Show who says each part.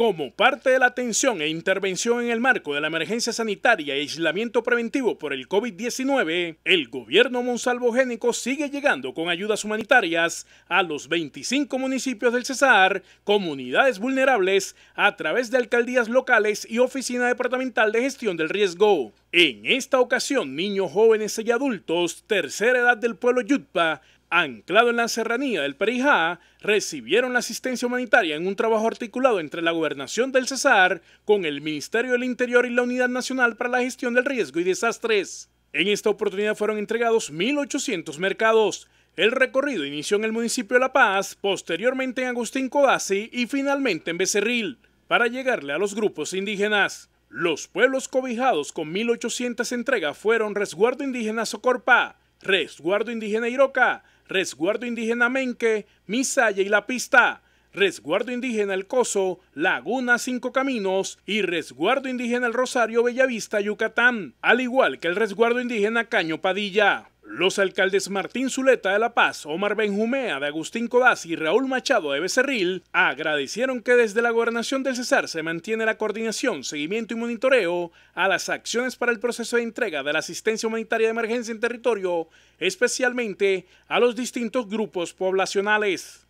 Speaker 1: Como parte de la atención e intervención en el marco de la emergencia sanitaria e aislamiento preventivo por el COVID-19, el gobierno monsalvogénico sigue llegando con ayudas humanitarias a los 25 municipios del Cesar, comunidades vulnerables, a través de alcaldías locales y Oficina Departamental de Gestión del Riesgo. En esta ocasión, niños, jóvenes y adultos, tercera edad del pueblo Yutpa, anclado en la serranía del Perijá, recibieron la asistencia humanitaria en un trabajo articulado entre la Gobernación del Cesar, con el Ministerio del Interior y la Unidad Nacional para la Gestión del Riesgo y Desastres. En esta oportunidad fueron entregados 1.800 mercados. El recorrido inició en el municipio de La Paz, posteriormente en Agustín Codazzi y finalmente en Becerril, para llegarle a los grupos indígenas. Los pueblos cobijados con 1.800 entregas fueron Resguardo Indígena Socorpa, Resguardo Indígena Iroca, Resguardo Indígena Menque, Misaya y La Pista, Resguardo Indígena El Coso, Laguna Cinco Caminos y Resguardo Indígena El Rosario Bellavista, Yucatán, al igual que el Resguardo Indígena Caño Padilla. Los alcaldes Martín Zuleta de La Paz, Omar Benjumea de Agustín Codaz y Raúl Machado de Becerril agradecieron que desde la gobernación del Cesar se mantiene la coordinación, seguimiento y monitoreo a las acciones para el proceso de entrega de la asistencia humanitaria de emergencia en territorio, especialmente a los distintos grupos poblacionales.